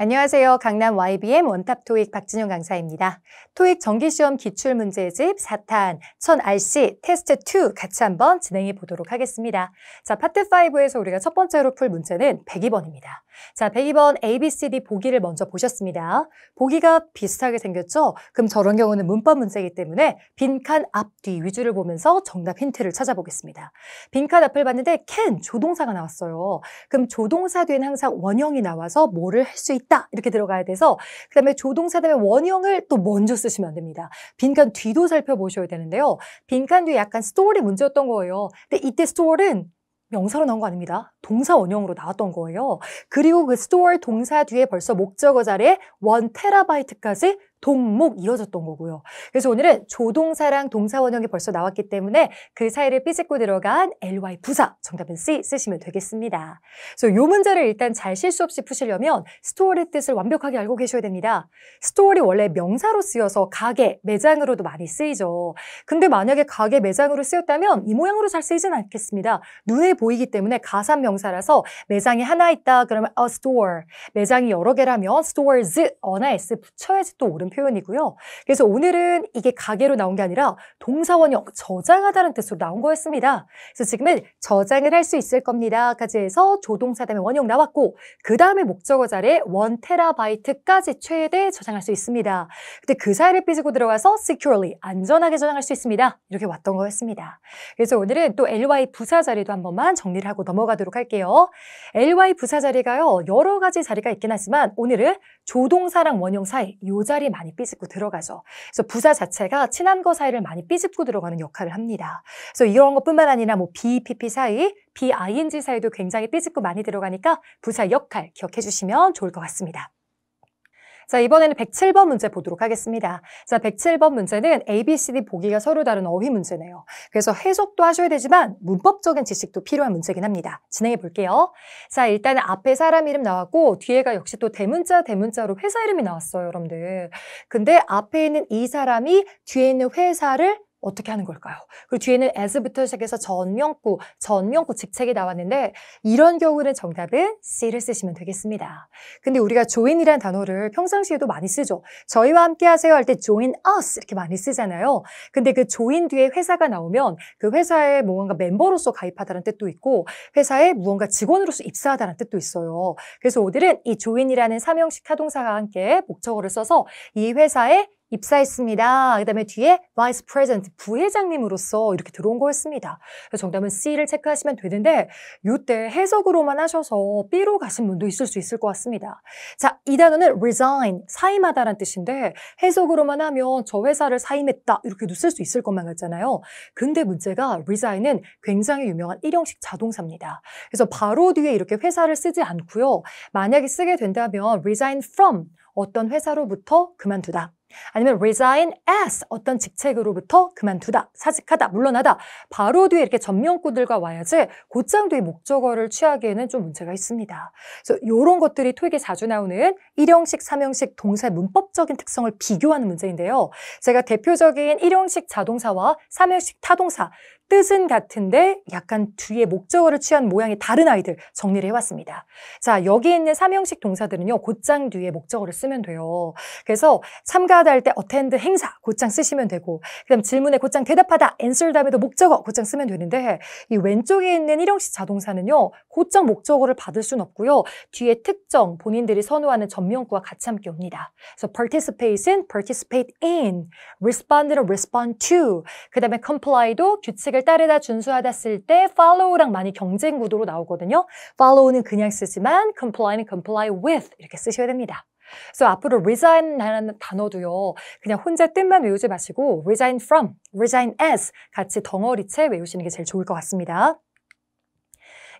안녕하세요. 강남 YBM 원탑 토익 박진영 강사입니다. 토익 정기시험 기출문제집 4탄 1000RC 테스트 2 같이 한번 진행해 보도록 하겠습니다. 자, 파트 5에서 우리가 첫 번째로 풀 문제는 102번입니다. 자, 102번 A, B, C, D 보기를 먼저 보셨습니다. 보기가 비슷하게 생겼죠? 그럼 저런 경우는 문법 문제이기 때문에 빈칸 앞, 뒤 위주를 보면서 정답 힌트를 찾아보겠습니다. 빈칸 앞을 봤는데 can, 조동사가 나왔어요. 그럼 조동사 뒤엔 항상 원형이 나와서 뭐를 할 수 있다. 있다 이렇게 들어가야 돼서 그다음에 조동사담의 원형을 또 먼저 쓰시면 됩니다. 빈칸 뒤도 살펴보셔야 되는데요. 빈칸 뒤에 약간 스토리 문제였던 거예요. 근데 이때 스토어는 명사로 나온 거 아닙니다. 동사 원형으로 나왔던 거예요. 그리고 그 스토어 r 동사 뒤에 벌써 목적어 자리에 원테라바이트까지 동목 이어졌던 거고요. 그래서 오늘은 조동사랑 동사원형이 벌써 나왔기 때문에 그 사이를 삐집고 들어간 ly 부사 정답은 C 쓰시면 되겠습니다. 그래서 요 문제를 일단 잘 실수 없이 푸시려면 스토어의 뜻을 완벽하게 알고 계셔야 됩니다. 스토어리 원래 명사로 쓰여서 가게, 매장으로도 많이 쓰이죠. 근데 만약에 가게, 매장으로 쓰였다면 이 모양으로 잘 쓰이진 않겠습니다. 눈에 보이기 때문에 가산 명사라서 매장이 하나 있다 그러면 a store, 매장이 여러 개라면 stores, 어나 s 붙여야지 또 오른 나는 표현이고요. 그래서 오늘은 이게 가게로 나온 게 아니라 동사원형 어, 저장하다는 뜻으로 나온 거였습니다. 그래서 지금은 저장을 할 수 있을 겁니다까지 해서 조동사 다음 원형 나왔고 그 다음에 목적어 자리에 원테라바이트까지 최대 저장할 수 있습니다. 근데 그 사이를 삐지고 들어가서 securely 안전하게 저장할 수 있습니다. 이렇게 왔던 거였습니다. 그래서 오늘은 또 ly 부사 자리도 한 번만 정리를 하고 넘어가도록 할게요. ly 부사 자리가요 여러 가지 자리가 있긴 하지만 오늘은 조동사랑 원형 사이 요 자리 많이 삐집고 들어가죠. 그래서 부사 자체가 친한 거 사이를 많이 삐집고 들어가는 역할을 합니다. 그래서 이런 것뿐만 아니라 뭐 BPP 사이, BING 사이도 굉장히 삐집고 많이 들어가니까 부사 역할 기억해 주시면 좋을 것 같습니다. 자, 이번에는 107번 문제 보도록 하겠습니다. 자, 107번 문제는 A, B, C, D 보기가 서로 다른 어휘 문제네요. 그래서 해석도 하셔야 되지만 문법적인 지식도 필요한 문제긴 합니다. 진행해 볼게요. 자, 일단 은 앞에 사람 이름 나왔고 뒤에가 역시 또 대문자 대문자로 회사 이름이 나왔어요, 여러분들. 근데 앞에 있는 이 사람이 뒤에 있는 회사를 어떻게 하는 걸까요? 그리고 뒤에는 as부터 시작해서 전명구, 전명구 직책이 나왔는데 이런 경우는 정답은 C를 쓰시면 되겠습니다. 근데 우리가 join이라는 단어를 평상시에도 많이 쓰죠. 저희와 함께 하세요 할 때 join us 이렇게 많이 쓰잖아요. 근데 그 join 뒤에 회사가 나오면 그 회사에 무언가 멤버로서 가입하다는 뜻도 있고 회사에 무언가 직원으로서 입사하다는 뜻도 있어요. 그래서 오늘은 이 join이라는 삼형식 타동사와 함께 목적어를 써서 이 회사에 입사했습니다. 그 다음에 뒤에 vice president, 부회장님으로서 이렇게 들어온 거였습니다. 정답은 C를 체크하시면 되는데 이때 해석으로만 하셔서 B로 가신 분도 있을 수 있을 것 같습니다. 자, 이 단어는 resign, 사임하다는 뜻인데 해석으로만 하면 저 회사를 사임했다 이렇게도 쓸 수 있을 것만 같잖아요. 근데 문제가 resign은 굉장히 유명한 일형식 자동사입니다. 그래서 바로 뒤에 이렇게 회사를 쓰지 않고요. 만약에 쓰게 된다면 resign from 어떤 회사로부터 그만두다. 아니면 resign as 어떤 직책으로부터 그만두다, 사직하다, 물러나다 바로 뒤에 이렇게 전명구들과 와야지 곧장 뒤에 목적어를 취하기에는 좀 문제가 있습니다. 그래서 이런 것들이 토익에 자주 나오는 일형식, 삼형식 동사의 문법적인 특성을 비교하는 문제인데요. 제가 대표적인 일형식 자동사와 삼형식 타동사 뜻은 같은데 약간 뒤에 목적어를 취한 모양이 다른 아이들 정리를 해왔습니다. 자, 여기 있는 삼형식 동사들은요, 곧장 뒤에 목적어를 쓰면 돼요. 그래서 참가하다 할때 attend 행사, 곧장 쓰시면 되고, 그 다음 질문에 곧장 대답하다, answer 다음에도 목적어, 곧장 쓰면 되는데, 이 왼쪽에 있는 일형식 자동사는요, 곧장 목적어를 받을 순 없고요, 뒤에 특정, 본인들이 선호하는 전명구와 같이 함께 옵니다. 그래서 participate in, participate in, respond는 respond to, 그 다음에 comply도 규칙을 계획을 따르다 준수하다 쓸 때 follow랑 많이 경쟁 구도로 나오거든요. follow는 그냥 쓰지만 comply는 comply with 이렇게 쓰셔야 됩니다. 그래서 앞으로 resign이라는 단어도요. 그냥 혼자 뜻만 외우지 마시고 resign from, resign as 같이 덩어리채 외우시는 게 제일 좋을 것 같습니다.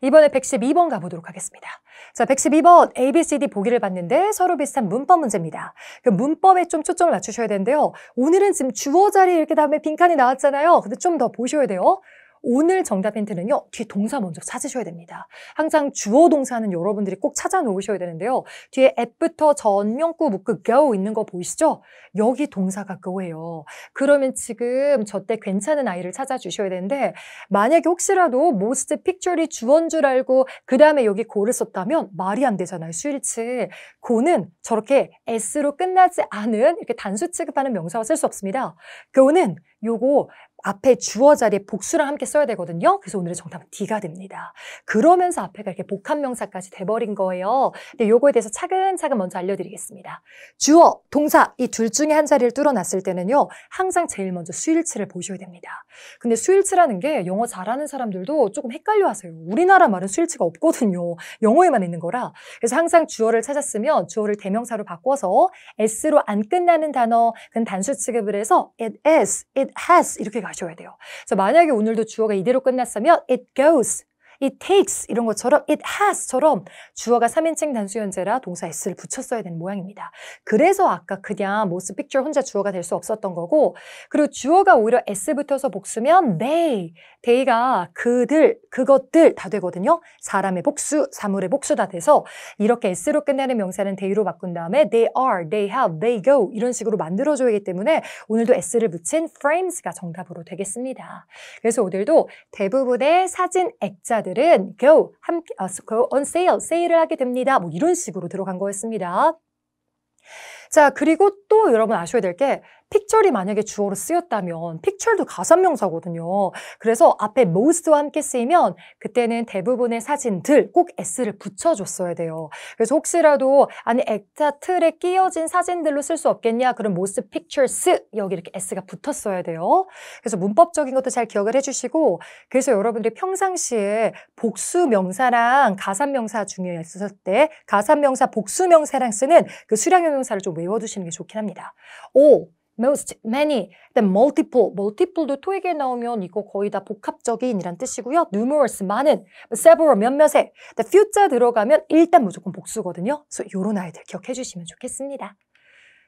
이번에 112번 가보도록 하겠습니다. 자, 112번 ABCD 보기를 봤는데 서로 비슷한 문법 문제입니다. 그 문법에 좀 초점을 맞추셔야 되는데요. 오늘은 지금 주어 자리 이렇게 다음에 빈칸이 나왔잖아요. 근데 좀 더 보셔야 돼요. 오늘 정답 힌트는요. 뒤에 동사 먼저 찾으셔야 됩니다. 항상 주어 동사는 여러분들이 꼭 찾아 놓으셔야 되는데요. 뒤에 앞부터 전명구 묶음 go 있는 거 보이시죠? 여기 동사가 go예요. 그러면 지금 저때 괜찮은 아이를 찾아주셔야 되는데 만약에 혹시라도 most picture이 주어인 줄 알고 그 다음에 여기 고를 썼다면 말이 안 되잖아요. 수일치. 고는 저렇게 s로 끝나지 않은 이렇게 단수 취급하는 명사와 쓸수 없습니다. go는 요거 앞에 주어 자리에 복수랑 함께 써야 되거든요. 그래서 오늘의 정답은 D가 됩니다. 그러면서 앞에가 이렇게 복합명사까지 돼버린 거예요. 근데 요거에 대해서 차근차근 먼저 알려드리겠습니다. 주어, 동사 이 둘 중에 한 자리를 뚫어놨을 때는요. 항상 제일 먼저 수일치를 보셔야 됩니다. 근데 수일치라는 게 영어 잘하는 사람들도 조금 헷갈려하세요. 우리나라 말은 수일치가 없거든요. 영어에만 있는 거라. 그래서 항상 주어를 찾았으면 주어를 대명사로 바꿔서 s로 안 끝나는 단어, 그 단수 취급을 해서 it is, it has 이렇게 마셔야 돼요. 그래서 만약에 오늘도 주어가 이대로 끝났으면 it goes 이 t a k e s 이런 것처럼 it has처럼 주어가 3인칭 단수연재라 동사 s를 붙였어야 되는 모양입니다. 그래서 아까 그냥 모스 픽처 혼자 주어가 될 수 없었던 거고 그리고 주어가 오히려 s 붙어서 복수면 they, they가 그들, 그것들 다 되거든요. 사람의 복수, 사물의 복수 다 돼서 이렇게 s로 끝내는 명사는 they로 바꾼 다음에 they are, they have, they go 이런 식으로 만들어줘야기 하 때문에 오늘도 s를 붙인 frames가 정답으로 되겠습니다. 그래서 오늘도 대부분의 사진 액자들 행사들은 go, 함께, 아, go on sale, 세일을 하게 됩니다. 뭐 이런 식으로 들어간 거였습니다. 자, 그리고 또 여러분 아셔야 될게 픽철이 만약에 주어로 쓰였다면 픽철도 가산명사거든요. 그래서 앞에 most와 함께 쓰이면 그때는 대부분의 사진들 꼭 s를 붙여줬어야 돼요. 그래서 혹시라도 아니 액자 틀에 끼어진 사진들로 쓸 수 없겠냐? 그럼 most pictures 여기 이렇게 s가 붙었어야 돼요. 그래서 문법적인 것도 잘 기억을 해주시고 그래서 여러분들이 평상시에 복수 명사랑 가산명사 중에 쓰실 때 가산명사 복수 명사랑 쓰는 그 수량형 용사를좀 외워두시는 게 좋긴 합니다. 오 most, many, then multiple, multiple도 토익에 나오면 이거 거의 다 복합적인이란 뜻이고요. numerous, 많은, several, 몇몇에, the future 들어가면 일단 무조건 복수거든요. 그래서 요런 아이들 기억해 주시면 좋겠습니다.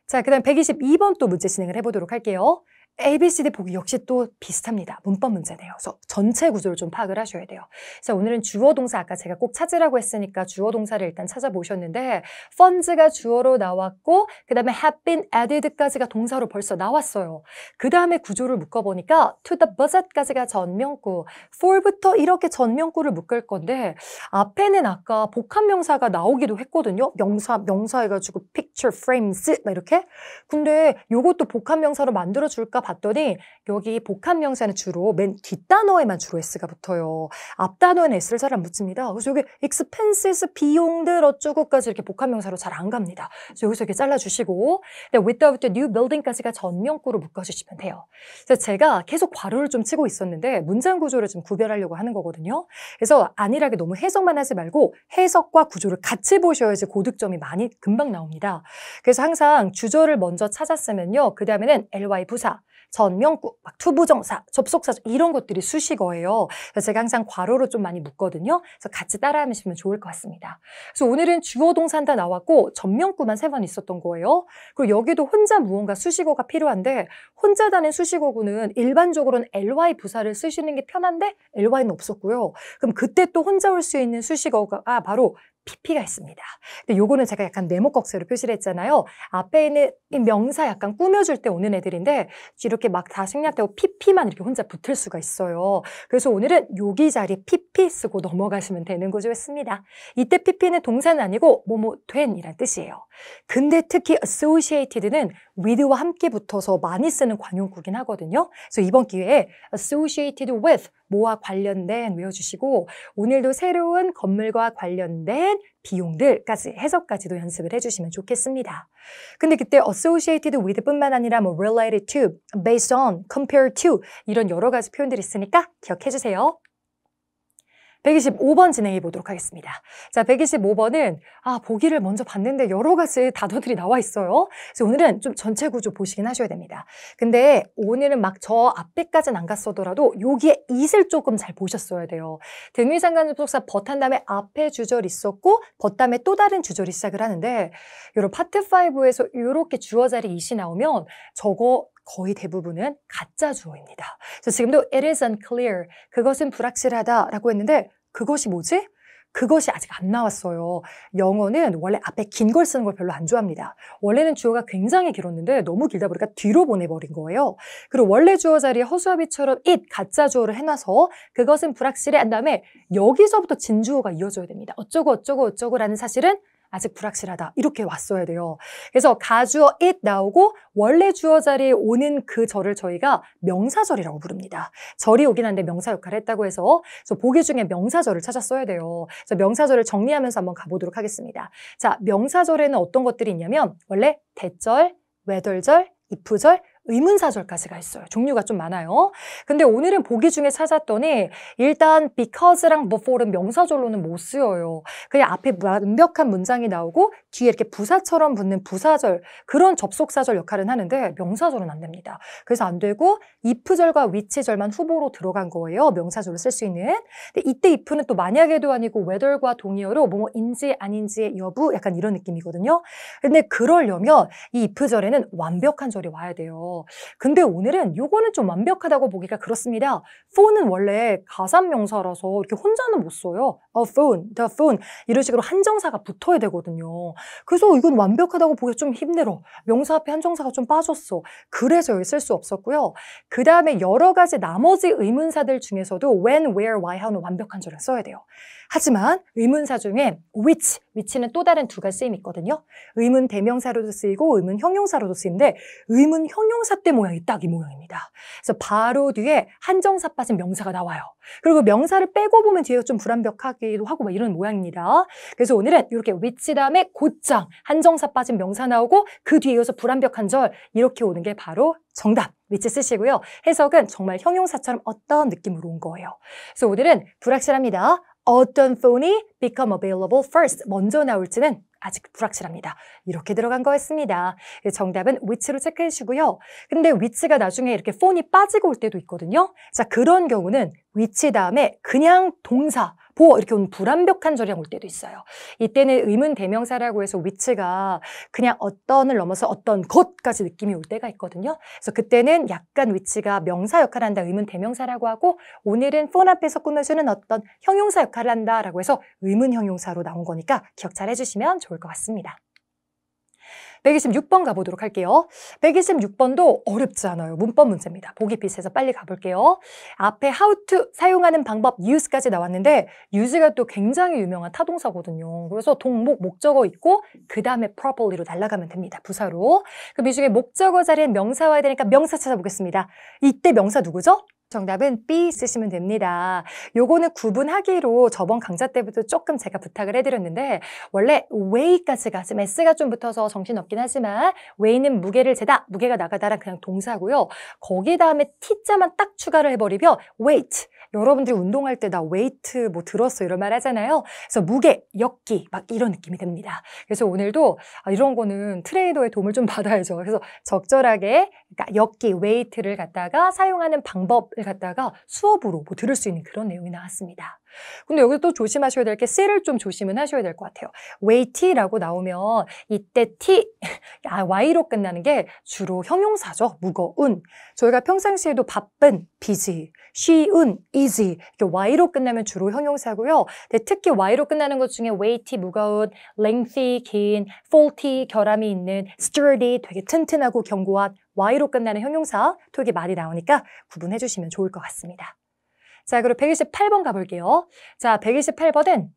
자, 그 다음 122번 또 문제 진행을 해보도록 할게요. ABCD 보기 역시 또 비슷합니다. 문법 문제네요. 그래서 전체 구조를 좀 파악을 하셔야 돼요. 그래서 오늘은 주어 동사 아까 제가 꼭 찾으라고 했으니까 주어 동사를 일단 찾아보셨는데 funds가 주어로 나왔고 그 다음에 have been added까지가 동사로 벌써 나왔어요. 그 다음에 구조를 묶어보니까 to the budget까지가 전명구 for부터 이렇게 전명구를 묶을 건데 앞에는 아까 복합명사가 나오기도 했거든요. 명사, 명사 해가지고 picture frames 막 이렇게 근데 요것도 복합명사로 만들어줄까 봤더니 여기 복합 명사는 주로 맨 뒷단어에만 주로 S가 붙어요. 앞단어에는 S를 잘 안붙습니다 그래서 여기 expenses, 비용들 어쩌고까지 이렇게 복합 명사로 잘 안 갑니다. 그래서 여기서 이렇게 잘라주시고 근데 네, without the new building까지가 전명구로 묶어주시면 돼요. 그래서 제가 계속 괄호를 좀 치고 있었는데 문장 구조를 좀 구별하려고 하는 거거든요. 그래서 안일하게 너무 해석만 하지 말고 해석과 구조를 같이 보셔야지 고득점이 많이 금방 나옵니다. 그래서 항상 주절을 먼저 찾았으면요. 그 다음에는 ly 부사, 전명구, 막 투부정사, 접속사 이런 것들이 수식어예요. 그래서 제가 항상 괄호로 좀 많이 묻거든요. 그래서 같이 따라하시면 좋을 것 같습니다. 그래서 오늘은 주어 동산 다 나왔고 전명구만 세 번 있었던 거예요. 그리고 여기도 혼자 무언가 수식어가 필요한데 혼자 다는 수식어구는 일반적으로는 ly 부사를 쓰시는 게 편한데 ly는 없었고요. 그럼 그때 또 혼자 올 수 있는 수식어가 바로 PP가 있습니다. 근데 요거는 제가 약간 네모꺽쇠로 표시를 했잖아요. 앞에 있는 명사 약간 꾸며줄 때 오는 애들인데 이렇게 막 다 생략되고 PP만 이렇게 혼자 붙을 수가 있어요. 그래서 오늘은 요기 자리에 PP 쓰고 넘어가시면 되는 거죠. 했습니다 이때 PP는 동사는 아니고 뭐뭐 된이란 뜻이에요. 근데 특히 associated는 with와 함께 붙어서 많이 쓰는 관용구긴 하거든요. 그래서 이번 기회에 associated with 뭐와 관련된 외워주시고 오늘도 새로운 건물과 관련된 비용들까지 해석까지도 연습을 해주시면 좋겠습니다. 근데 그때 associated with뿐만 아니라 뭐 related to, based on, compared to 이런 여러 가지 표현들이 있으니까 기억해주세요. 125번 진행해 보도록 하겠습니다. 자, 125번은 아, 보기를 먼저 봤는데 여러 가지 단어들이 나와 있어요. 그래서 오늘은 좀 전체 구조 보시긴 하셔야 됩니다. 근데 오늘은 막 저 앞에까지는 안 갔어더라도 여기에 이슬 조금 잘 보셨어야 돼요. 등위상관접속사 벗한 다음에 앞에 주절 있었고 벗 다음에 또 다른 주절이 시작을 하는데 요런 파트 5에서 이렇게 주어 자리 이시 나오면 저거 거의 대부분은 가짜 주어입니다. 그래서 지금도 it is unclear, 그것은 불확실하다라고 했는데 그것이 뭐지? 그것이 아직 안 나왔어요. 영어는 원래 앞에 긴 걸 쓰는 걸 별로 안 좋아합니다. 원래는 주어가 굉장히 길었는데 너무 길다 보니까 뒤로 보내버린 거예요. 그리고 원래 주어 자리에 허수아비처럼 it 가짜 주어를 해놔서 그것은 불확실해 한 다음에 여기서부터 진주어가 이어져야 됩니다. 어쩌고 어쩌고 어쩌고라는 사실은 아직 불확실하다. 이렇게 왔어야 돼요. 그래서 가주어 it 나오고 원래 주어 자리에 오는 그 절을 저희가 명사절이라고 부릅니다. 절이 오긴 한데 명사 역할을 했다고 해서 저 보기 중에 명사절을 찾았어야 돼요. 저 명사절을 정리하면서 한번 가보도록 하겠습니다. 자, 명사절에는 어떤 것들이 있냐면 원래 대절, 외덜절, 이프절, 의문사절까지가 있어요. 종류가 좀 많아요. 근데 오늘은 보기 중에 찾았더니 일단 because랑 before은 명사절로는 못 쓰여요. 그냥 앞에 완벽한 문장이 나오고 뒤에 이렇게 부사처럼 붙는 부사절 그런 접속사절 역할은 하는데 명사절은 안 됩니다. 그래서 안 되고 if절과 위치절만 후보로 들어간 거예요. 명사절로 쓸 수 있는. 근데 이때 if는 또 만약에도 아니고 whether과 동의어로 뭐뭐인지 아닌지의 여부 약간 이런 느낌이거든요. 근데 그러려면 이 if절에는 완벽한 절이 와야 돼요. 근데 오늘은 요거는 좀 완벽하다고 보기가 그렇습니다. phone은 원래 가산명사라서 이렇게 혼자는 못 써요. a 어, phone, the phone 이런 식으로 한정사가 붙어야 되거든요. 그래서 이건 완벽하다고 보기 가좀 힘들어. 명사 앞에 한정사가 좀 빠졌어. 그래서 여기 쓸 수 없었고요. 그 다음에 여러 가지 나머지 의문사들 중에서도 when, where, why 하는 완벽한 절을 써야 돼요. 하지만 의문사 중에 which, which는 또 다른 두 가지 쓰임이 있거든요. 의문 대명사로도 쓰이고 의문 형용사로도 쓰이는데 의문 형용사 때 모양이 딱 이 모양입니다. 그래서 바로 뒤에 한정사 빠진 명사가 나와요. 그리고 명사를 빼고 보면 뒤에가 좀 불완벽하기도 하고 막 이런 모양입니다. 그래서 오늘은 이렇게 which 다음에 곧장 한정사 빠진 명사 나오고 그 뒤에 이어서 불완벽한 절 이렇게 오는 게 바로 정답. 위치 쓰시고요. 해석은 정말 형용사처럼 어떤 느낌으로 온 거예요. 그래서 오늘은 불확실합니다. 어떤 폰이 become available first, 먼저 나올지는 아직 불확실합니다. 이렇게 들어간 거였습니다. 예, 정답은 which로 체크해 주시고요. 근데 which가 나중에 이렇게 폰이 빠지고 올 때도 있거든요. 자, 그런 경우는 which 다음에 그냥 동사 호 이렇게 온 불완벽한 절이랑 올 때도 있어요. 이때는 의문 대명사라고 해서 위치가 그냥 어떤을 넘어서 어떤 것까지 느낌이 올 때가 있거든요. 그래서 그때는 약간 위치가 명사 역할을 한다 의문 대명사라고 하고 오늘은 폰 앞에서 꾸며주는 어떤 형용사 역할을 한다라고 해서 의문 형용사로 나온 거니까 기억 잘 해주시면 좋을 것 같습니다. 126번 가보도록 할게요. 126번도 어렵지 않아요. 문법 문제입니다. 보기 비에서 빨리 가볼게요. 앞에 how to 사용하는 방법 use까지 나왔는데 use가 또 굉장히 유명한 타동사거든요. 그래서 동목, 목적어 있고 그 다음에 properly로 날아가면 됩니다. 부사로. 그럼 이 중에 목적어 자리엔 명사와야 되니까 명사 찾아보겠습니다. 이때 명사 누구죠? 정답은 B 쓰시면 됩니다. 요거는 구분하기로 저번 강좌 때부터 조금 제가 부탁을 해드렸는데 원래 way까지가 지금 S가 좀 붙어서 정신없긴 하지만 way는 무게를 재다, 무게가 나가다랑 그냥 동사고요. 거기 다음에 T자만 딱 추가를 해버리면 weight 여러분들이 운동할 때 나 웨이트 뭐 들었어 이런 말 하잖아요. 그래서 무게, 역기 막 이런 느낌이 듭니다. 그래서 오늘도 아, 이런 거는 트레이더의 도움을 좀 받아야죠. 그래서 적절하게 그러니까 역기, 웨이트를 갖다가 사용하는 방법 를 갖다가 수업으로 뭐 들을 수 있는 그런 내용이 나왔습니다. 근데 여기서 또 조심하셔야 될게 쎄를 좀 조심은 하셔야 될 것 같아요. wayt라고 나오면 이때 t, 아, y로 끝나는 게 주로 형용사죠. 무거운. 저희가 평상시에도 바쁜, busy, 쉬운, easy 이렇게 y로 끝나면 주로 형용사고요. 근데 특히 y로 끝나는 것 중에 w e i g h t 무거운, lengthy, 긴, faulty, 결함이 있는, sturdy, 되게 튼튼하고 견고한, y로 끝나는 형용사 톡이 많이 나오니까 구분해 주시면 좋을 것 같습니다. 자, 그리고 128번 가볼게요. 자, 128번은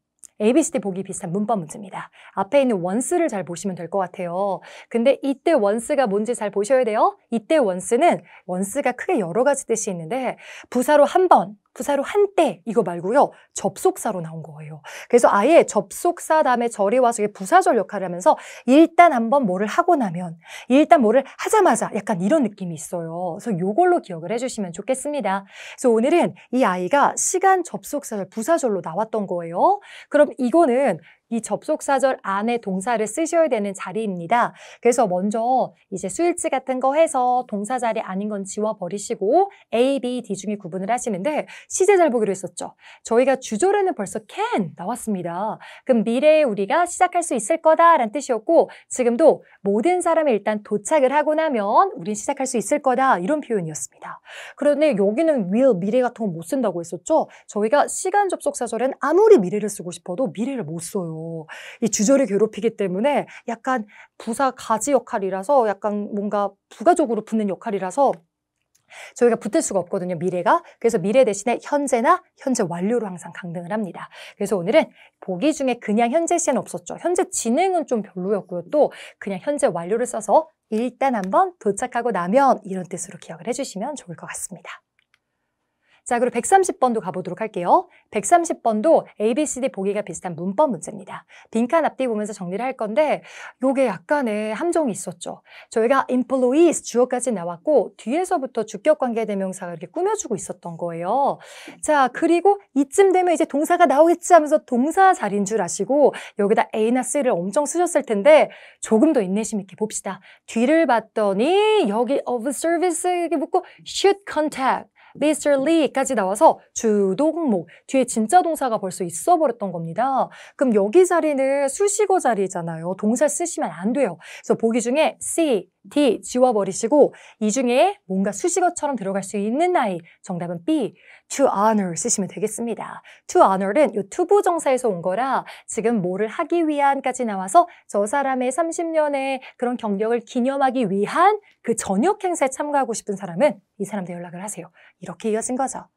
ABCD 보기 비슷한 문법 문제입니다. 앞에 있는 원스를 잘 보시면 될 것 같아요. 근데 이때 원스가 뭔지 잘 보셔야 돼요. 이때 원스는 원스가 크게 여러 가지 뜻이 있는데 부사로 한 번, 부사로 한 때 이거 말고요. 접속사로 나온 거예요. 그래서 아예 접속사 다음에 절이 와서 부사절 역할을 하면서 일단 한번 뭐를 하고 나면 일단 뭐를 하자마자 약간 이런 느낌이 있어요. 그래서 요걸로 기억을 해주시면 좋겠습니다. 그래서 오늘은 이 아이가 시간 접속사절 부사절로 나왔던 거예요. 그럼 이거는 이 접속사절 안에 동사를 쓰셔야 되는 자리입니다. 그래서 먼저 이제 수일치 같은 거 해서 동사 자리 아닌 건 지워버리시고 A, B, D 중에 구분을 하시는데 시제 잘 보기로 했었죠. 저희가 주절에는 벌써 can 나왔습니다. 그럼 미래에 우리가 시작할 수 있을 거다라는 뜻이었고 지금도 모든 사람이 일단 도착을 하고 나면 우린 시작할 수 있을 거다 이런 표현이었습니다. 그런데 여기는 will 미래 같은 건못 쓴다고 했었죠. 저희가 시간 접속사절은 아무리 미래를 쓰고 싶어도 미래를 못 써요. 이주절를 괴롭히기 때문에 약간 부사 가지 역할이라서 약간 뭔가 부가적으로 붙는 역할이라서 저희가 붙을 수가 없거든요, 미래가. 그래서 미래 대신에 현재나 현재 완료로 항상 강등을 합니다. 그래서 오늘은 보기 중에 그냥 현재 시는 없었죠. 현재 진행은 좀 별로였고요. 또 그냥 현재 완료를 써서 일단 한번 도착하고 나면 이런 뜻으로 기억을 해주시면 좋을 것 같습니다. 자, 그리고 130번도 가보도록 할게요. 130번도 ABCD 보기가 비슷한 문법 문제입니다. 빈칸 앞뒤 보면서 정리를 할 건데 요게 약간의 함정이 있었죠. 저희가 employees 주어까지 나왔고 뒤에서부터 주격관계 대명사가 이렇게 꾸며주고 있었던 거예요. 자, 그리고 이쯤 되면 이제 동사가 나오겠지 하면서 동사 자리인 줄 아시고 여기다 A나 C를 엄청 쓰셨을 텐데 조금 더 인내심 있게 봅시다. 뒤를 봤더니 여기 of service 이게 렇 묻고 should contact l e i s e 까지 나와서 주동목 뒤에 진짜 동사가 벌써 있어 버렸던 겁니다. 그럼 여기 자리는 수식어 자리잖아요. 동사 쓰시면 안 돼요. 그래서 보기 중에 see, T 지워버리시고 이 중에 뭔가 수식어처럼 들어갈 수 있는 아이 정답은 B to honor 쓰시면 되겠습니다. to honor은 이 to 부정사에서 온 거라 지금 뭐를 하기 위한까지 나와서 저 사람의 30년의 그런 경력을 기념하기 위한 그 전역 행사에 참가하고 싶은 사람은 이 사람한테 연락을 하세요. 이렇게 이어진 거죠.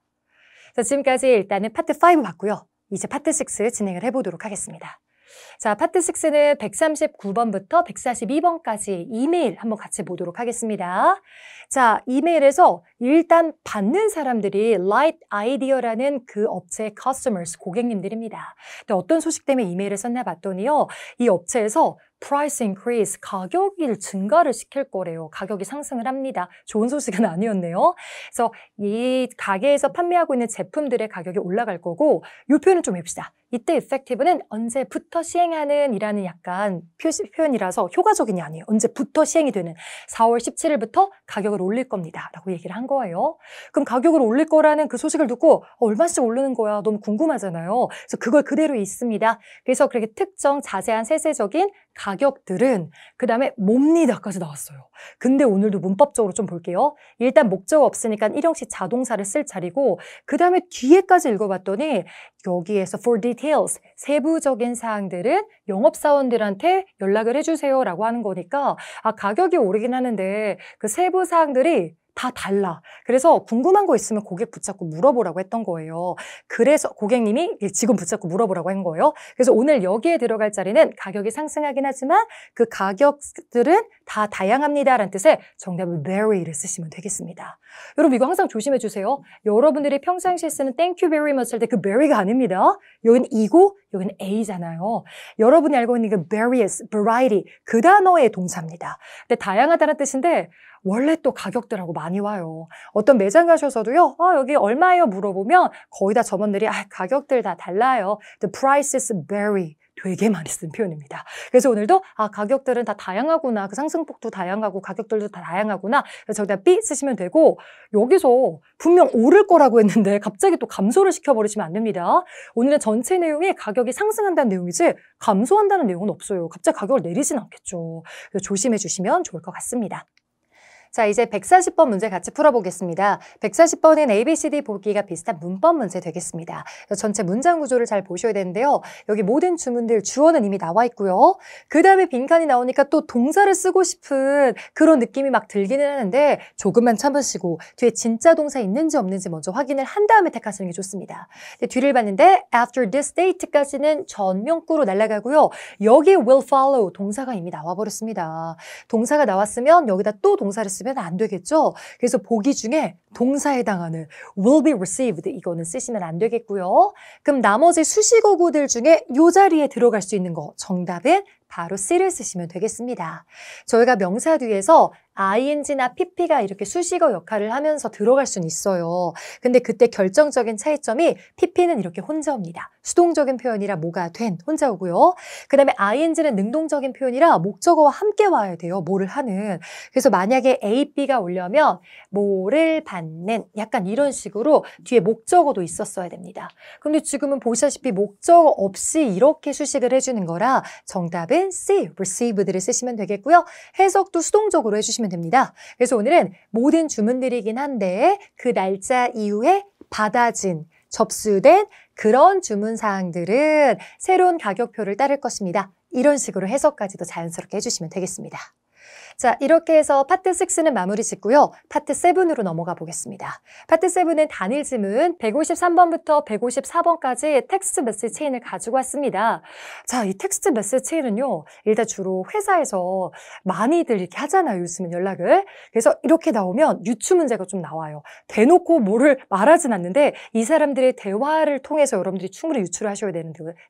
자, 지금까지 일단은 파트 5 봤고요. 이제 파트 6 진행을 해보도록 하겠습니다. 자, 파트 6는 139번부터 142번까지 이메일 한번 같이 보도록 하겠습니다. 자, 이메일에서 일단 받는 사람들이 Light Idea라는 그 업체의 customers, 고객님들입니다. 근데 어떤 소식 때문에 이메일을 썼나 봤더니요. 이 업체에서 price increase, 가격을 증가를 시킬 거래요. 가격이 상승을 합니다. 좋은 소식은 아니었네요. 그래서 이 가게에서 판매하고 있는 제품들의 가격이 올라갈 거고 이 표현 은좀 해봅시다. 이때 effective는 언제부터 시행하는 이라는 약간 표시, 표현이라서 효과적이냐아니에요 언제부터 시행이 되는 4월 17일부터 가격을 올릴 겁니다. 라고 얘기를 한 거예요. 그럼 가격을 올릴 거라는 그 소식을 듣고 얼마씩 오르는 거야. 너무 궁금하잖아요. 그래서 그걸 그대로 있습니다. 그래서 그렇게 특정 자세한 세세적인 가격 가격들은 그 다음에 뭡니다까지 나왔어요. 근데 오늘도 문법적으로 좀 볼게요. 일단 목적 없으니까 일형식 자동사를 쓸 자리고 그 다음에 뒤에까지 읽어봤더니 여기에서 for details 세부적인 사항들은 영업사원들한테 연락을 해주세요 라고 하는 거니까 아 가격이 오르긴 하는데 그 세부 사항들이 다 달라. 그래서 궁금한 거 있으면 고객 붙잡고 물어보라고 했던 거예요. 그래서 고객님이 지금 붙잡고 물어보라고 한 거예요. 그래서 오늘 여기에 들어갈 자리는 가격이 상승하긴 하지만 그 가격들은 다 다양합니다라는 뜻의 정답은 very를 쓰시면 되겠습니다. 여러분 이거 항상 조심해 주세요. 여러분들이 평상시에 쓰는 thank you very much 할때 그 very가 아닙니다. 여긴 이고 여긴 a잖아요. 여러분이 알고 있는 그 various, variety 그 단어의 동사입니다. 근데 다양하다는 뜻인데 원래 또 가격들하고 많이 와요. 어떤 매장 가셔서도요. 어, 여기 얼마예요? 물어보면 거의 다 점원들이 아, 가격들 다 달라요. The prices vary. 되게 많이 쓴 표현입니다. 그래서 오늘도 아 가격들은 다 다양하구나. 그 상승폭도 다양하고 가격들도 다 다양하구나. 그래서 여기다 B 쓰시면 되고 여기서 분명 오를 거라고 했는데 갑자기 또 감소를 시켜버리시면 안 됩니다. 오늘의 전체 내용이 가격이 상승한다는 내용이지 감소한다는 내용은 없어요. 갑자기 가격을 내리진 않겠죠. 조심해 주시면 좋을 것 같습니다. 자, 이제 140번 문제 같이 풀어보겠습니다. 140번은 ABCD 보기가 비슷한 문법 문제 되겠습니다. 전체 문장 구조를 잘 보셔야 되는데요. 여기 모든 주문들 주어는 이미 나와 있고요. 그 다음에 빈칸이 나오니까 또 동사를 쓰고 싶은 그런 느낌이 막 들기는 하는데 조금만 참으시고 뒤에 진짜 동사 있는지 없는지 먼저 확인을 한 다음에 택하시는 게 좋습니다. 뒤를 봤는데 after this date까지는 전명구로 날아가고요. 여기 will follow 동사가 이미 나와버렸습니다. 동사가 나왔으면 여기다 또 동사를 쓰면 받으면 안 되겠죠? 그래서 보기 중에 동사에 해당하는 will be received 이거는 쓰시면 안 되겠고요. 그럼 나머지 수식어구들 중에 요 자리에 들어갈 수 있는 거 정답은 바로 씨를 쓰시면 되겠습니다. 저희가 명사 뒤에서 ing나 pp가 이렇게 수식어 역할을 하면서 들어갈 수는 있어요. 근데 그때 결정적인 차이점이 pp는 이렇게 혼자옵니다. 수동적인 표현이라 뭐가 된 혼자오고요. 그 다음에 ing는 능동적인 표현이라 목적어와 함께 와야 돼요. 뭐를 하는. 그래서 만약에 a, b가 오려면 뭐를 받는 약간 이런 식으로 뒤에 목적어도 있었어야 됩니다. 근데 지금은 보시다시피 목적어 없이 이렇게 수식을 해주는 거라 정답은 답은 C, received를 쓰시면 되겠고요. 해석도 수동적으로 해주시면 됩니다. 그래서 오늘은 모든 주문들이긴 한데 그 날짜 이후에 받아진, 접수된 그런 주문 사항들은 새로운 가격표를 따를 것입니다. 이런 식으로 해석까지도 자연스럽게 해주시면 되겠습니다. 자, 이렇게 해서 파트 6는 마무리 짓고요. 파트 7으로 넘어가 보겠습니다. 파트 7은 단일 지문 153번부터 154번까지 텍스트 메시지 체인을 가지고 왔습니다. 자, 이 텍스트 메시지 체인은요. 일단 주로 회사에서 많이들 이렇게 하잖아요. 요즘은 연락을. 그래서 이렇게 나오면 유추 문제가 좀 나와요. 대놓고 뭐를 말하진 않는데 이 사람들의 대화를 통해서 여러분들이 충분히 유추를 하셔야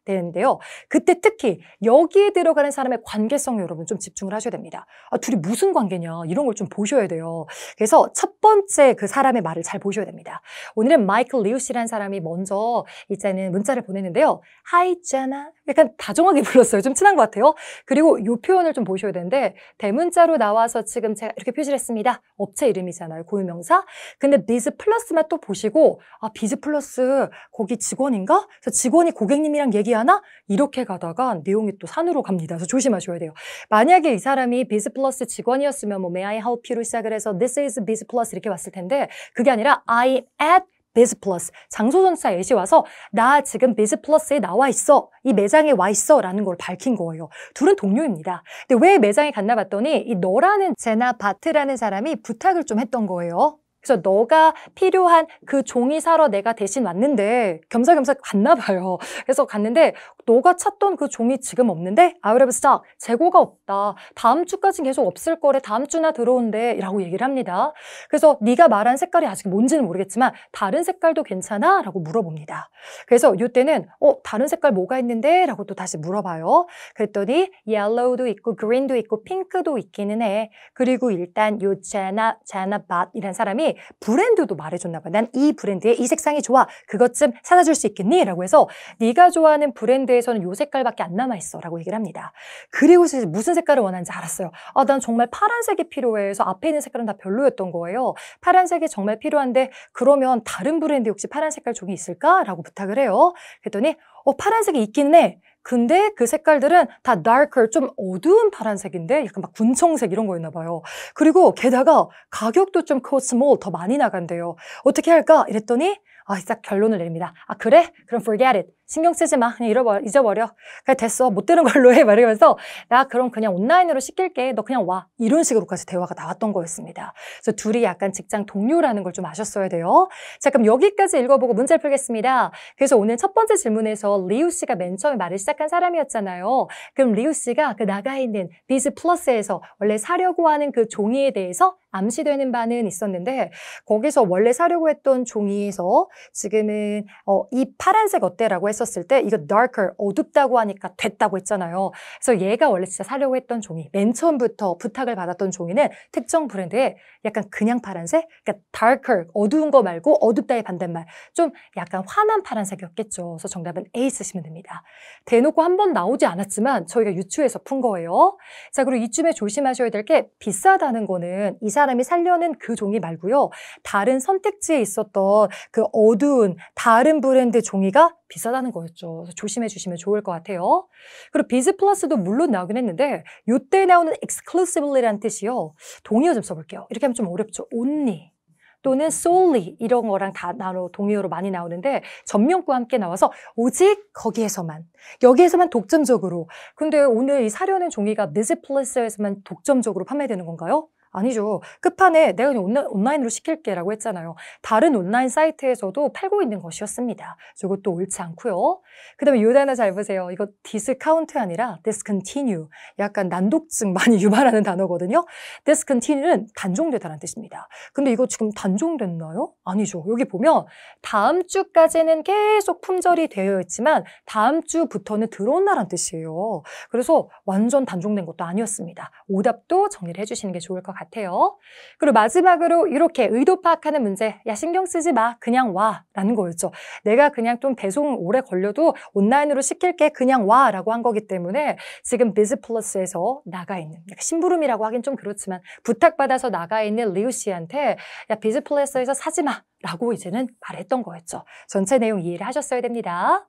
되는데요. 그때 특히 여기에 들어가는 사람의 관계성에 여러분 좀 집중을 하셔야 됩니다. 아, 둘이 둘이 무슨 관계냐 이런 걸 좀 보셔야 돼요. 그래서 첫 번째 그 사람의 말을 잘 보셔야 됩니다. 오늘은 마이클 리우시라는 사람이 먼저 이제는 문자를 보냈는데요. 하이 j e n 약간 다정하게 불렀어요. 좀 친한 것 같아요. 그리고 이 표현을 좀 보셔야 되는데 대문자로 나와서 지금 제가 이렇게 표시를 했습니다. 업체 이름이잖아요. 고유명사. 근데 비즈 플러스만 또 보시고 아 비즈 플러스 거기 직원인가? 그래서 직원이 고객님이랑 얘기하나? 이렇게 가다가 내용이 또 산으로 갑니다. 그래서 조심하셔야 돼요. 만약에 이 사람이 비즈 플러스 직원이었으면 뭐 may I help you로 시작을 해서 this is 비즈 플러스 이렇게 왔을 텐데 그게 아니라 I am at 비즈 플러스 장소 전사 예시 와서 나 지금 비즈 플러스에 나와 있어 이 매장에 와 있어 라는 걸 밝힌 거예요 둘은 동료입니다 근데 왜 매장에 갔나 봤더니 이 너라는 제나 바트라는 사람이 부탁을 좀 했던 거예요 그래서 너가 필요한 그 종이 사러 내가 대신 왔는데 겸사겸사 갔나 봐요. 그래서 갔는데 너가 찾던 그 종이 지금 없는데 아우 t o 스 s t o 재고가 없다. 다음 주까지 계속 없을 거래. 다음 주나 들어온대라고 얘기를 합니다. 그래서 네가 말한 색깔이 아직 뭔지는 모르겠지만 다른 색깔도 괜찮아?라고 물어봅니다. 그래서 이때는 어 다른 색깔 뭐가 있는데?라고 또 다시 물어봐요. 그랬더니 y e l l o 도 있고 그 r 도 있고 핑크도 있기는 해. 그리고 일단 요 제나 제나 밭이란 사람이 브랜드도 말해줬나 봐난 이 브랜드에 이 색상이 좋아. 그것쯤 사다 줄 수 있겠니? 라고 해서 네가 좋아하는 브랜드에서는 요 색깔밖에 안 남아있어. 라고 얘기를 합니다. 그리고 이제 무슨 색깔을 원하는지 알았어요. 아, 난 정말 파란색이 필요해. 서 앞에 있는 색깔은 다 별로였던 거예요. 파란색이 정말 필요한데 그러면 다른 브랜드 혹시 파란 색깔 종이 있을까? 라고 부탁을 해요. 그랬더니 어, 파란색이 있긴 해. 근데 그 색깔들은 다 darker, 좀 어두운 파란색인데 약간 막 군청색 이런 거였나 봐요. 그리고 게다가 가격도 좀 코스몰 그 더 많이 나간대요. 어떻게 할까? 이랬더니 아, 싹 결론을 내립니다. 아, 그래? 그럼 forget it. 신경 쓰지 마. 그냥 잃어버려, 잊어버려. 그냥 됐어. 못 되는 걸로 해. 말하면서, 나 그럼 그냥 온라인으로 시킬게. 너 그냥 와. 이런 식으로까지 대화가 나왔던 거였습니다. 그래서 둘이 약간 직장 동료라는 걸 좀 아셨어야 돼요. 자, 그럼 여기까지 읽어보고 문제를 풀겠습니다. 그래서 오늘 첫 번째 질문에서 리우 씨가 맨 처음에 말을 시작한 사람이었잖아요. 그럼 리우 씨가 그 나가 있는 비즈 플러스에서 원래 사려고 하는 그 종이에 대해서 암시되는 바는 있었는데, 거기서 원래 사려고 했던 종이에서 지금은 어, 이 파란색 어때라고 했었을 때 이거 darker 어둡다고 하니까 됐다고 했잖아요. 그래서 얘가 원래 진짜 사려고 했던 종이 맨 처음부터 부탁을 받았던 종이는 특정 브랜드의 약간 그냥 파란색, 그러니까 darker 어두운 거 말고 어둡다의 반대말 좀 약간 환한 파란색이었겠죠. 그래서 정답은 A 쓰시면 됩니다. 대놓고 한 번 나오지 않았지만 저희가 유추해서 푼 거예요. 자 그리고 이쯤에 조심하셔야 될 게 비싸다는 거는 이 사람이 살려는 그 종이 말고요. 다른 선택지에 있었던 그 어. 어두운 다른 브랜드 종이가 비싸다는 거였죠. 조심해 주시면 좋을 것 같아요. 그리고 비즈 플러스도 물론 나오긴 했는데 요때 나오는 exclusively란 뜻이요. 동의어 좀 써볼게요. 이렇게 하면 좀 어렵죠. only 또는 solely 이런 거랑 다 나로 동의어로 많이 나오는데 전명과 함께 나와서 오직 거기에서만 여기에서만 독점적으로 근데 오늘 이 사려는 종이가 비즈 플러스에서만 독점적으로 판매되는 건가요? 아니죠. 끝판에 내가 그냥 온라인으로 시킬게 라고 했잖아요. 다른 온라인 사이트에서도 팔고 있는 것이었습니다. 이것도 옳지 않고요. 그 다음에 요단 하나 잘 보세요. 이거 디스카운트 아니라 d 스 s c o n 약간 난독증 많이 유발하는 단어거든요. d 스 s c o n 는 단종되다라는 뜻입니다. 근데 이거 지금 단종됐나요? 아니죠. 여기 보면 다음 주까지는 계속 품절이 되어 있지만 다음 주부터는 들어온다라는 뜻이에요. 그래서 완전 단종된 것도 아니었습니다. 오답도 정리를 해주시는 게 좋을 것 같아요. 같아요. 그리고 마지막으로 이렇게 의도 파악하는 문제 야 신경 쓰지 마 그냥 와 라는 거였죠. 내가 그냥 좀 배송 오래 걸려도 온라인으로 시킬게 그냥 와 라고 한 거기 때문에 지금 비즈플러스에서 나가 있는 심부름이라고 하긴 좀 그렇지만 부탁받아서 나가 있는 리우 씨한테 야 비즈플러스에서 사지 마 라고 이제는 말했던 거였죠. 전체 내용 이해를 하셨어야 됩니다.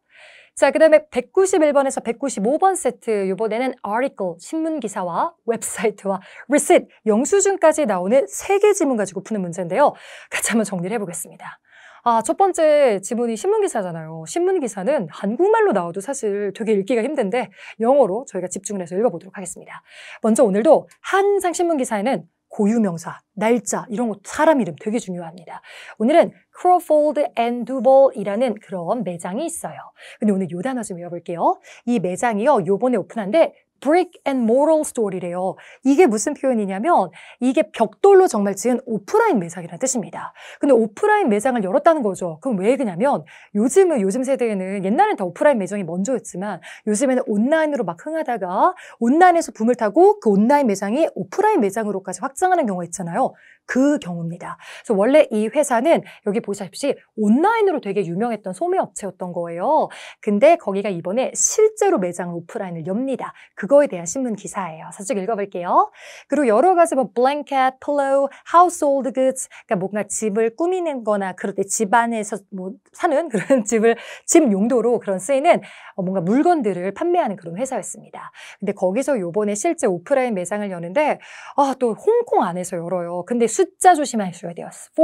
자, 그 다음에 191번에서 195번 세트 요번에는 article, 신문기사와 웹사이트와 receipt, 영수증까지 나오는 세개 지문 가지고 푸는 문제인데요. 같이 한번 정리를 해보겠습니다. 아, 첫 번째 지문이 신문기사잖아요. 신문기사는 한국말로 나와도 사실 되게 읽기가 힘든데 영어로 저희가 집중을 해서 읽어보도록 하겠습니다. 먼저 오늘도 한상 신문기사에는 고유명사, 날짜 이런 것 사람 이름 되게 중요합니다. 오늘은 Crawford and Duval이라는 그런 매장이 있어요. 근데 오늘 요 단어 좀 외워볼게요. 이 매장이요 요번에 오픈한데 brick and mortar store이래요. 이게 무슨 표현이냐면 이게 벽돌로 정말 지은 오프라인 매장이라는 뜻입니다. 근데 오프라인 매장을 열었다는 거죠. 그럼 왜 그냐면 러 요즘은 요즘 세대에는 옛날엔 다 오프라인 매장이 먼저였지만 요즘에는 온라인으로 막 흥하다가 온라인에서 붐을 타고 그 온라인 매장이 오프라인 매장으로까지 확장하는 경우가 있잖아요. 그 경우입니다. 그래서 원래 이 회사는 여기 보시다시피 온라인으로 되게 유명했던 소매업체였던 거예요. 근데 거기가 이번에 실제로 매장 오프라인을 엽니다. 그거에 대한 신문 기사예요. 사쭉 읽어볼게요. 그리고 여러 가지 뭐블랭 a 플 k 우 t pillow, 그러니까 뭔가 집을 꾸미는 거나 그럴 때 집안에서 뭐 사는 그런 집을 집 용도로 그런 쓰이는 어, 뭔가 물건들을 판매하는 그런 회사였습니다. 근데 거기서 요번에 실제 오프라인 매장을 여는데 아, 또 홍콩 안에서 열어요. 근데 숫자 조심하셔야 돼요. 4.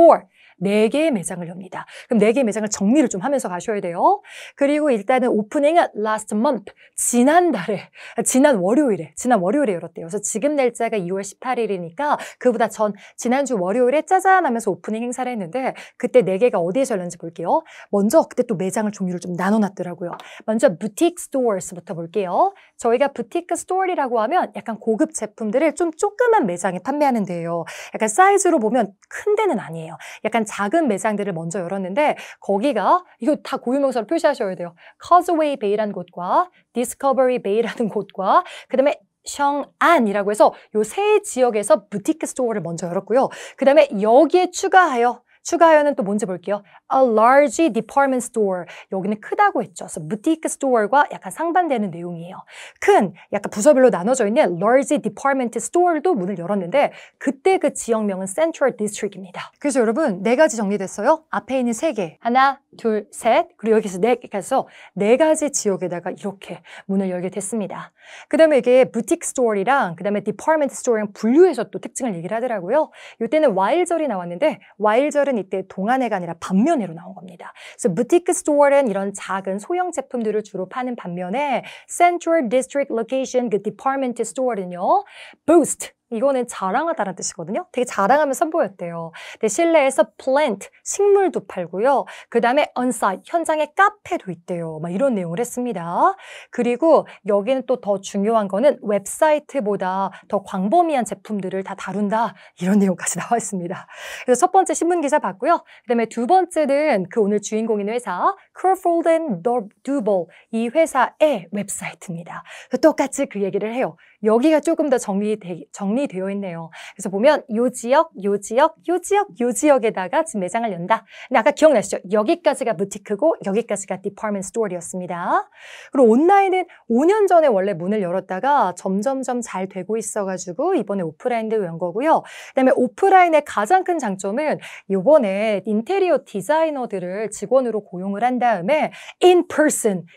4개의 매장을 엽니다. 그럼 4개의 매장을 정리를 좀 하면서 가셔야 돼요. 그리고 일단은 오프닝은 last month, 지난달에, 아, 지난 월요일에, 지난 월요일에 열었대요. 그래서 지금 날짜가 2월 18일이니까 그보다 전 지난주 월요일에 짜잔 하면서 오프닝 행사를 했는데 그때 4개가 어디에서 열렸는지 볼게요. 먼저 그때 또 매장을 종류를 좀 나눠놨더라고요. 먼저 부틱 스토어스부터 볼게요. 저희가 부티크 스토어라고 리 하면 약간 고급 제품들을 좀 조그만 매장에 판매하는 데예요. 약간 사이즈로 보면 큰 데는 아니에요. 약간 작은 매장들을 먼저 열었는데 거기가 이거 다 고유명사로 표시하셔야 돼요. Causeway Bay라는 곳과 Discovery Bay라는 곳과 그다음에 샹안이라고 해서 요 세 지역에서 부티크 스토어를 먼저 열었고요. 그다음에 여기에 추가하여 추가하여는 또 뭔지 볼게요. a large department store. 여기는 크다고 했죠. 그래서 boutique store과 약간 상반되는 내용이에요. 큰, 약간 부서별로 나눠져 있는 large department store도 문을 열었는데 그때 그 지역명은 Central District입니다. 그래서 여러분 네 가지 정리됐어요. 앞에 있는 세 개. 하나, 둘, 셋. 그리고 여기서 네 해서 네 가지 지역에다가 이렇게 문을 열게 됐습니다. 그다음에 이게 boutique store이랑 그다음에 department store랑 분류해서 또 특징을 얘기를 하더라고요. 이때는 와일절이 나왔는데 와일절은 이때 동안에가 아니라 반면에 단위로 나온 겁니다. 그래서 부티크 스토어는 이런 작은 소형 제품들을 주로 파는 반면에 Central District Location 그 Department Store는요. Boost 이거는 자랑하다는 뜻이거든요. 되게 자랑하면 선보였대요. 근 네, 실내에서 plant, 식물도 팔고요. 그 다음에 on-site, 현장의 카페도 있대요. 막 이런 내용을 했습니다. 그리고 여기는 또 더 중요한 거는 웹사이트보다 더 광범위한 제품들을 다 다룬다. 이런 내용까지 나와 있습니다. 그래서 첫 번째 신문 기사 봤고요. 그 다음에 두 번째는 그 오늘 주인공인 회사 Crawford and Duble 이 회사의 웹사이트입니다. 똑같이 그 얘기를 해요. 여기가 조금 더 정리되, 정리되어 있네요. 그래서 보면 요 지역, 요 지역, 요 지역, 요 지역에다가 지금 매장을 연다. 근데 아까 기억나시죠? 여기까지가 무티크고 여기까지가 디파트먼트 스토어였습니다. 그리고 온라인은 5년 전에 원래 문을 열었다가 점점점 잘 되고 있어가지고 이번에 오프라인도 연 거고요. 그다음에 오프라인의 가장 큰 장점은 이번에 인테리어 디자이너들을 직원으로 고용을 한 다음에 인 n p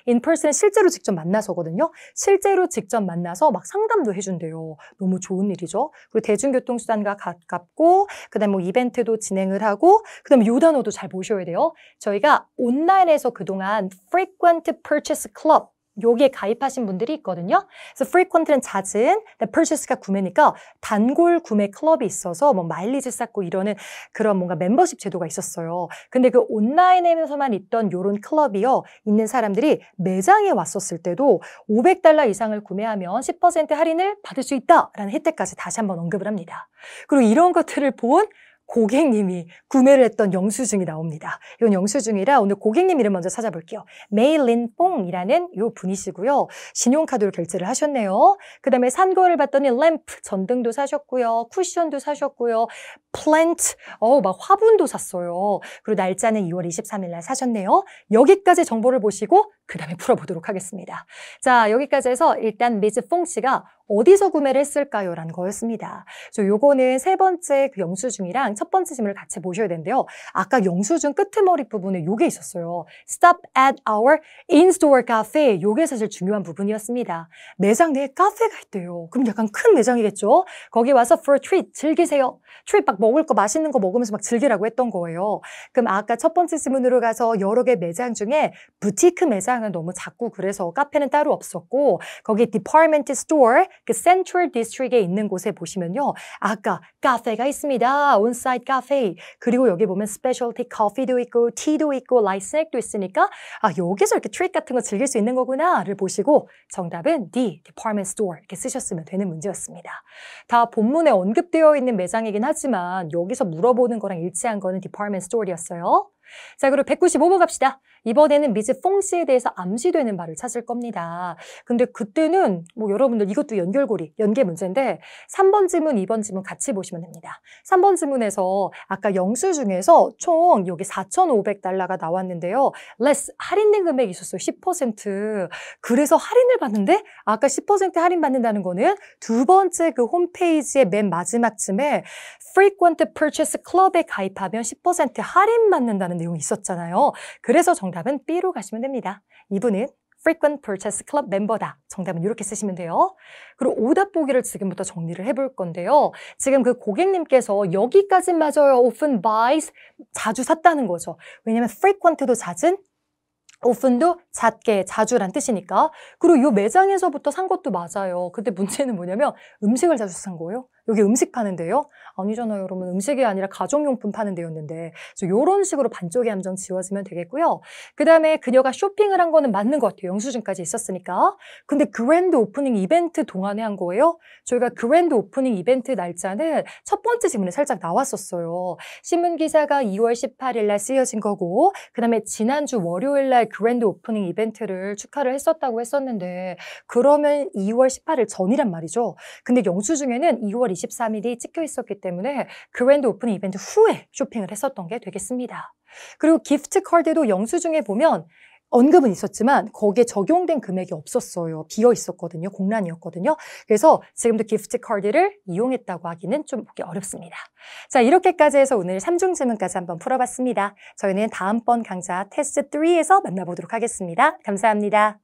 인 r s o 실제로 직접 만나서거든요. 실제로 직접 만나서 막 상담 상담도 해준대요. 너무 좋은 일이죠. 그리고 대중교통수단과 가깝고 그다음 뭐 이벤트도 진행을 하고 그다음 에요 단어도 잘 보셔야 돼요. 저희가 온라인에서 그동안 frequent purchase club 요게 가입하신 분들이 있거든요. 그래서 frequent는 잦은, purchase가 구매니까 단골 구매 클럽이 있어서 뭐 마일리지 쌓고 이러는 그런 뭔가 멤버십 제도가 있었어요. 근데 그 온라인에서만 있던 요런 클럽이요. 있는 사람들이 매장에 왔었을 때도 500달러 이상을 구매하면 10% 할인을 받을 수 있다라는 혜택까지 다시 한번 언급을 합니다. 그리고 이런 것들을 본 고객님이 구매를 했던 영수증이 나옵니다. 이건 영수증이라 오늘 고객님 이름 먼저 찾아볼게요. 메일린 뽕이라는 요 분이시고요. 신용카드로 결제를 하셨네요. 그 다음에 산 거를 봤더니 램프, 전등도 사셨고요. 쿠션도 사셨고요. 플랜트, 어우 막 화분도 샀어요. 그리고 날짜는 2월 23일 날 사셨네요. 여기까지 정보를 보시고 그 다음에 풀어보도록 하겠습니다. 자, 여기까지 해서 일단 미즈 퐁씨가 어디서 구매를 했을까요? 라는 거였습니다. 그래서 요거는 세 번째 그 영수증이랑 첫 번째 지문을 같이 보셔야 되는데요. 아까 영수증 끄트머리 부분에 요게 있었어요. Stop at our in-store cafe. 요게 사실 중요한 부분이었습니다. 매장 내에 카페가 있대요. 그럼 약간 큰 매장이겠죠? 거기 와서 for a treat 즐기세요. treat 막 먹을 거 맛있는 거 먹으면서 막 즐기라고 했던 거예요. 그럼 아까 첫 번째 지문으로 가서 여러 개 매장 중에 부티크 매장 식장은 너무 작고 그래서 카페는 따로 없었고 거기 디파트먼트 스토어 그 센트럴 디스트릭에 있는 곳에 보시면요. 아까 카페가 있습니다. 온사이트 카페. 그리고 여기 보면 스페셜티 커피도 있고 티도 있고 라이스넥도 있으니까 아 여기서 이렇게 트릭 같은 거 즐길 수 있는 거구나를 보시고 정답은 D, department store 이렇게 쓰셨으면 되는 문제였습니다. 다 본문에 언급되어 있는 매장이긴 하지만 여기서 물어보는 거랑 일치한 거는 department store였어요. 자, 그리고 195번 갑시다. 이번에는 미즈 퐁씨에 대해서 암시되는 말을 찾을 겁니다. 근데 그때는 뭐 여러분들 이것도 연결고리, 연계 문제인데 3번 지문, 2번 지문 같이 보시면 됩니다. 3번 지문에서 아까 영수 중에서 총 여기 4,500달러가 나왔는데요. 레 e 할인된 금액이 있었어요. 10% 그래서 할인을 받는데 아까 10% 할인 받는다는 거는 두 번째 그 홈페이지의 맨 마지막쯤에 frequent purchase club에 가입하면 10% 할인 받는다는 내용이 있었잖아요. 그래서 정답 정답은 B로 가시면 됩니다. 이분은 Frequent Purchase Club 멤버다. 정답은 이렇게 쓰시면 돼요. 그리고 오답 보기를 지금부터 정리를 해볼 건데요. 지금 그 고객님께서 여기까지 맞아요. often buys 자주 샀다는 거죠. 왜냐면 frequent도 잦은 often도 잦게, 자주란 뜻이니까. 그리고 이 매장에서부터 산 것도 맞아요. 근데 문제는 뭐냐면 음식을 자주 산 거예요. 여기 음식 파는 데요? 아니잖아요. 여러분 음식이 아니라 가정용품 파는 데였는데 이런 식으로 반쪽의 함정 지워지면 되겠고요. 그 다음에 그녀가 쇼핑을 한 거는 맞는 것 같아요. 영수증까지 있었으니까. 근데 그랜드 오프닝 이벤트 동안에 한 거예요. 저희가 그랜드 오프닝 이벤트 날짜는 첫 번째 질문에 살짝 나왔었어요. 신문 기사가 2월 18일 날 쓰여진 거고 그 다음에 지난주 월요일 날 그랜드 오프닝 이벤트를 축하를 했었다고 했었는데 그러면 2월 18일 전이란 말이죠. 근데 영수증에는 2월 23일이 찍혀 있었기 때문에 그랜드 오픈 이벤트 후에 쇼핑을 했었던 게 되겠습니다. 그리고 기프트 카드도 영수증에 보면 언급은 있었지만 거기에 적용된 금액이 없었어요. 비어 있었거든요. 공란이었거든요. 그래서 지금도 기프트 카드를 이용했다고 하기는 좀 보기 어렵습니다. 자, 이렇게까지 해서 오늘 3중 질문까지 한번 풀어봤습니다. 저희는 다음번 강좌 테스트 3에서 만나보도록 하겠습니다. 감사합니다.